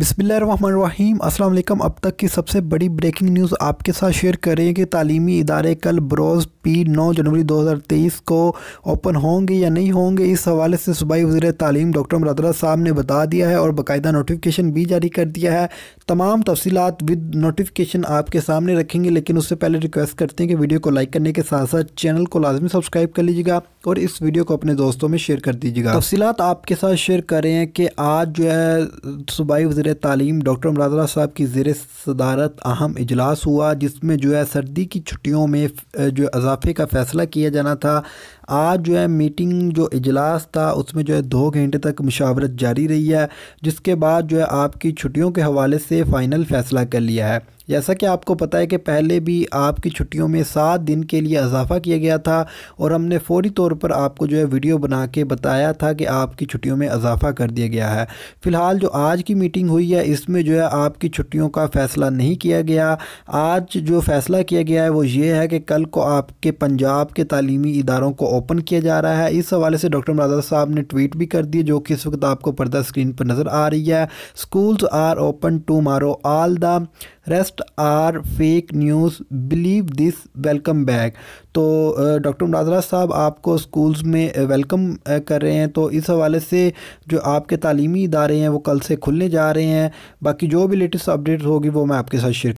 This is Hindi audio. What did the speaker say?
बिसमीम अस्सलाम अब तक की सबसे बड़ी ब्रेकिंग न्यूज़ आपके साथ शेयर करें कि तालीमी इदारे कल बरोज़ पी 9 जनवरी 2023 को ओपन होंगे या नहीं होंगे इस हवाले से सूबाई वजी तालीम डॉक्टर मुरादरा साहब ने बता दिया है और बाकायदा नोटिफिकेशन भी जारी कर दिया है तमाम तफसीत विद नोटिफिकेशन आपके सामने रखेंगे लेकिन उससे पहले रिक्वेस्ट करते हैं कि वीडियो को लाइक करने के साथ साथ चैनल को लाजमी सब्सक्राइब कर लीजिएगा और इस वीडियो को अपने दोस्तों में शेयर कर दीजिएगा तफसीत आपके साथ शेयर करें कि आज जो है सूबाई वजी वजीर तालीम डॉक्टर मुरादरा साहब की जेर सदारत अहम इजलास हुआ जिसमें जो है सर्दी की छुट्टियों में जो इजाफे का फ़ैसला किया जाना था आज जो है मीटिंग जो इजलास था उसमें जो है दो घंटे तक मुशावरत जारी रही है जिसके बाद जो है आपकी छुट्टियों के हवाले से फ़ाइनल फ़ैसला कर लिया है जैसा कि आपको पता है कि पहले भी आपकी छुट्टियों में सात दिन के लिए इजाफ़ा किया गया था और हमने फौरी तौर पर आपको जो है वीडियो बना के बताया था कि आपकी छुट्टियों में इजाफ़ा कर दिया गया है फ़िलहाल जो आज की मीटिंग हुई है इसमें जो है आपकी छुट्टियों का फ़ैसला नहीं किया गया आज जो फ़ैसला किया गया है वो ये है कि कल को आपके पंजाब के तलीमी इदारों को ओपन किया जा रहा है इस हवाले से डॉक्टर मुरादा साहब ने ट्वीट भी कर दी जो कि इस वक्त आपको पर्दा स्क्रीन पर नज़र आ रही है स्कूल्स आर ओपन टू मारो all the rest are fake news believe this welcome back तो डॉक्टर मुरादरा साहब आपको स्कूल्स में वेलकम कर रहे हैं तो इस हवाले से जो आपके तालीमी इदारे हैं वो कल से खुलने जा रहे हैं बाकी जो भी लेटेस्ट अपडेट्स होगी वो मैं आपके साथ शेयर